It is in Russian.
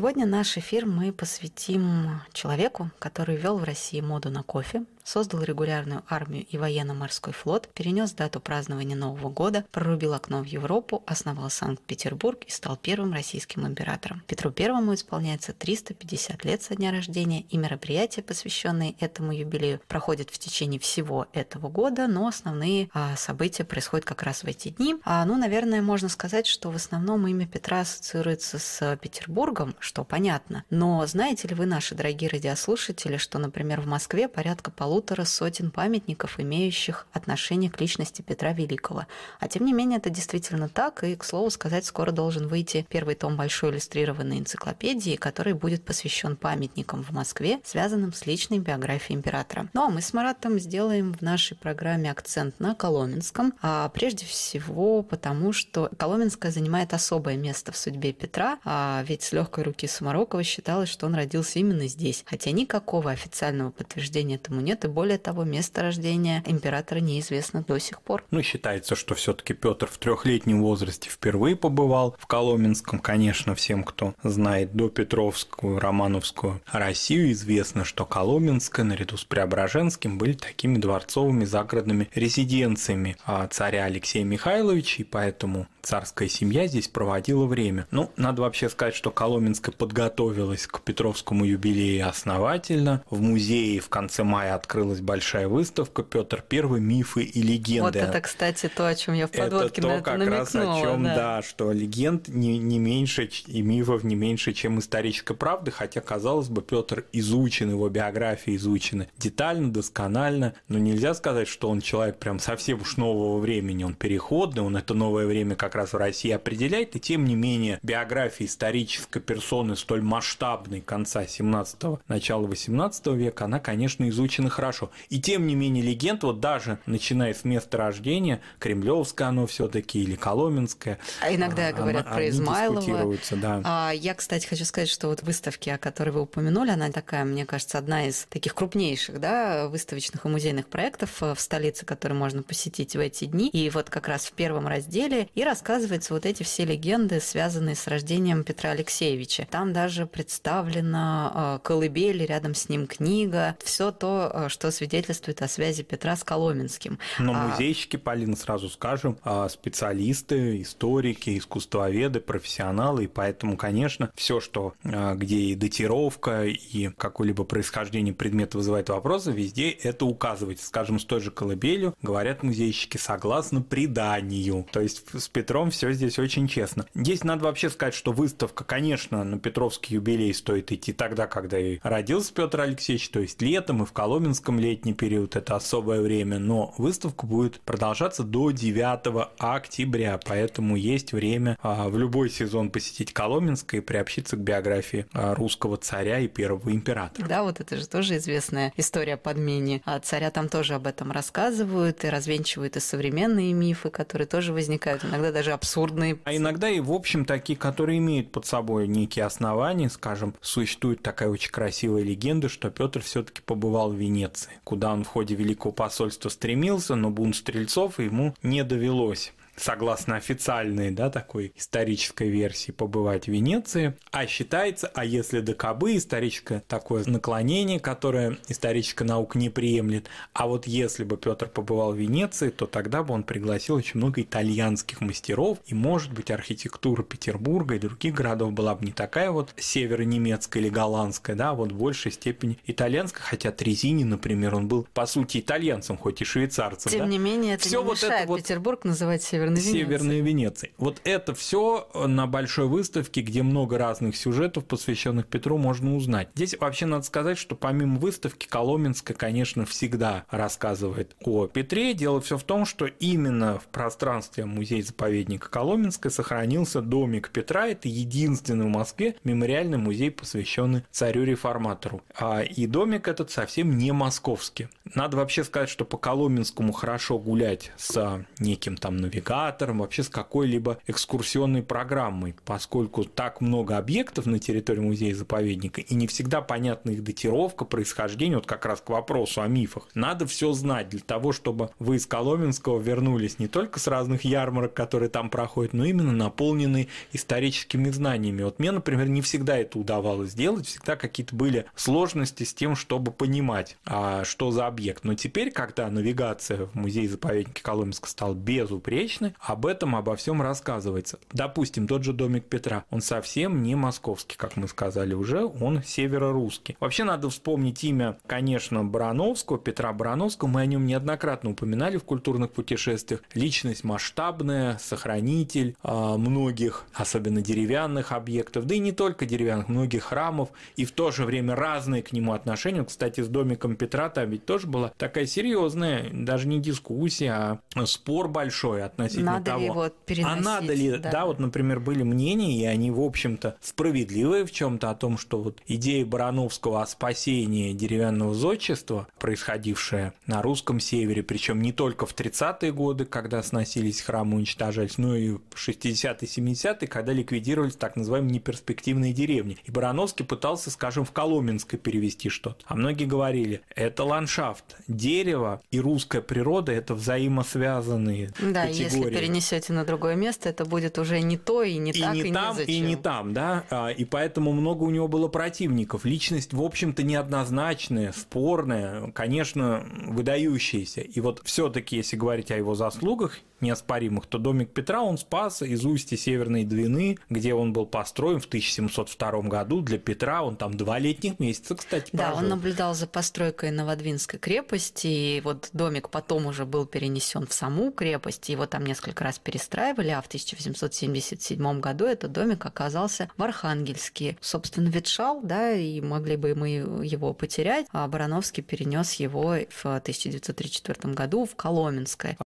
Сегодня наш эфир мы посвятим человеку, который вел в России моду на кофе создал регулярную армию и военно-морской флот, перенес дату празднования Нового года, прорубил окно в Европу, основал Санкт-Петербург и стал первым российским императором. Петру Первому исполняется 350 лет со дня рождения, и мероприятия, посвященные этому юбилею, проходят в течение всего этого года, но основные а, события происходят как раз в эти дни. А, ну, наверное, можно сказать, что в основном имя Петра ассоциируется с Петербургом, что понятно. Но знаете ли вы, наши дорогие радиослушатели, что, например, в Москве порядка полутора полутора сотен памятников, имеющих отношение к личности Петра Великого. А тем не менее, это действительно так, и, к слову сказать, скоро должен выйти первый том большой иллюстрированной энциклопедии, который будет посвящен памятникам в Москве, связанным с личной биографией императора. Ну а мы с Маратом сделаем в нашей программе акцент на Коломенском, а прежде всего потому, что Коломенское занимает особое место в судьбе Петра, а ведь с легкой руки Сумарокова считалось, что он родился именно здесь, хотя никакого официального подтверждения этому нет, нет, и более того, место рождения императора неизвестно до сих пор. Ну, считается, что все-таки Петр в трехлетнем возрасте впервые побывал в Коломенском. Конечно, всем, кто знает до Петровскую, Романовскую Россию, известно, что Коломенское наряду с Преображенским были такими дворцовыми загородными резиденциями а царя Алексея Михайловича, и поэтому царская семья здесь проводила время. Ну, надо вообще сказать, что Коломенская подготовилась к Петровскому юбилею основательно. В музее в конце мая открылась большая выставка «Петр I. Мифы и легенды». Вот это, кстати, то, о чем я в подводке это на то, это как раз о чем, да. да, что легенд не, не меньше и мифов не меньше, чем исторической правды, хотя, казалось бы, Петр изучен, его биография изучена детально, досконально, но нельзя сказать, что он человек прям совсем уж нового времени, он переходный, он это новое время как как раз в России определяет, и тем не менее биография исторической персоны столь масштабной конца 17-го, начала 18 века, она, конечно, изучена хорошо. И тем не менее легенд, вот даже начиная с места рождения, Кремлевская оно все таки или коломенское А иногда а, говорят она, про Измайлова. Да. А, я, кстати, хочу сказать, что вот выставки, о которой вы упомянули, она такая, мне кажется, одна из таких крупнейших да, выставочных и музейных проектов э, в столице, которые можно посетить в эти дни. И вот как раз в первом разделе и рас рассказывается вот эти все легенды, связанные с рождением Петра Алексеевича. Там даже представлена э, колыбель, рядом с ним книга, все то, э, что свидетельствует о связи Петра с Коломенским. Но а музейщики, Полина, сразу скажем, а, специалисты, историки, искусствоведы, профессионалы, и поэтому, конечно, все, что э, где и датировка, и какое-либо происхождение предмета вызывает вопросы, везде это указывать. Скажем, с той же колыбелью, говорят музейщики, согласно преданию. То есть с Петром. Петром все здесь очень честно. Здесь надо вообще сказать, что выставка, конечно, на Петровский юбилей стоит идти тогда, когда и родился Петр Алексеевич, то есть летом и в Коломенском летний период, это особое время, но выставка будет продолжаться до 9 октября, поэтому есть время а, в любой сезон посетить Коломенское и приобщиться к биографии а, русского царя и первого императора. Да, вот это же тоже известная история о подмене. А царя там тоже об этом рассказывают и развенчивают и современные мифы, которые тоже возникают иногда даже даже абсурдные. А иногда и, в общем, такие, которые имеют под собой некие основания. Скажем, существует такая очень красивая легенда, что Петр все-таки побывал в Венеции, куда он в ходе Великого посольства стремился, но бунт стрельцов ему не довелось согласно официальной, да, такой исторической версии, побывать в Венеции. А считается, а если до Кобы, историческое такое наклонение, которое историческая наука не приемлет, а вот если бы Петр побывал в Венеции, то тогда бы он пригласил очень много итальянских мастеров, и, может быть, архитектура Петербурга и других городов была бы не такая вот немецкая или голландская, да, а вот в большей степени итальянская, хотя Трезини, например, он был, по сути, итальянцем, хоть и швейцарцем. Тем да? не менее, это Всё не вот это вот... Петербург называть север. Северной Венеции. Северной Венеции. Вот это все э, на большой выставке, где много разных сюжетов, посвященных Петру, можно узнать. Здесь вообще надо сказать, что помимо выставки Коломенская, конечно, всегда рассказывает о Петре. Дело все в том, что именно в пространстве музея-заповедника Коломенской сохранился домик Петра. Это единственный в Москве мемориальный музей, посвященный царю-реформатору. А И домик этот совсем не московский. Надо вообще сказать, что по Коломенскому хорошо гулять с неким там навигатором, театром, вообще с какой-либо экскурсионной программой, поскольку так много объектов на территории музея-заповедника, и не всегда понятна их датировка, происхождение, вот как раз к вопросу о мифах. Надо все знать для того, чтобы вы из Коломенского вернулись не только с разных ярмарок, которые там проходят, но именно наполненные историческими знаниями. Вот мне, например, не всегда это удавалось сделать, всегда какие-то были сложности с тем, чтобы понимать, а, что за объект. Но теперь, когда навигация в музее-заповеднике Коломенска стала безупречной, об этом, обо всем рассказывается. Допустим, тот же домик Петра, он совсем не московский, как мы сказали уже, он северорусский. Вообще надо вспомнить имя, конечно, Барановского, Петра Барановского, мы о нем неоднократно упоминали в культурных путешествиях. Личность масштабная, сохранитель э, многих, особенно деревянных объектов, да и не только деревянных, многих храмов, и в то же время разные к нему отношения. Кстати, с домиком Петра там ведь тоже была такая серьезная, даже не дискуссия, а спор большой относительно относительно надо того, ли его а переносить, а надо ли, да. да, вот, например, были мнения, и они, в общем-то, справедливые в чем то о том, что вот идея Барановского о спасении деревянного зодчества, происходившая на русском севере, причем не только в 30-е годы, когда сносились храмы, уничтожались, но и в 60-е, 70-е, когда ликвидировались так называемые неперспективные деревни. И Барановский пытался, скажем, в Коломенское перевести что-то. А многие говорили, это ландшафт, дерево и русская природа – это взаимосвязанные да, категории. Если перенесете на другое место, это будет уже не то и не и так, не и там, не зачем. И не там, да. А, и поэтому много у него было противников. Личность, в общем-то, неоднозначная, спорная, конечно, выдающаяся. И вот все таки если говорить о его заслугах неоспоримых, то домик Петра он спас из устья Северной Двины, где он был построен в 1702 году для Петра. Он там два летних месяца, кстати, прожил. Да, он наблюдал за постройкой Новодвинской крепости, и вот домик потом уже был перенесен в саму крепость, его там несколько раз перестраивали, а в 1877 году этот домик оказался в Архангельске. Собственно, ветшал, да, и могли бы мы его потерять, а Барановский перенес его в 1934 году в Коломенское.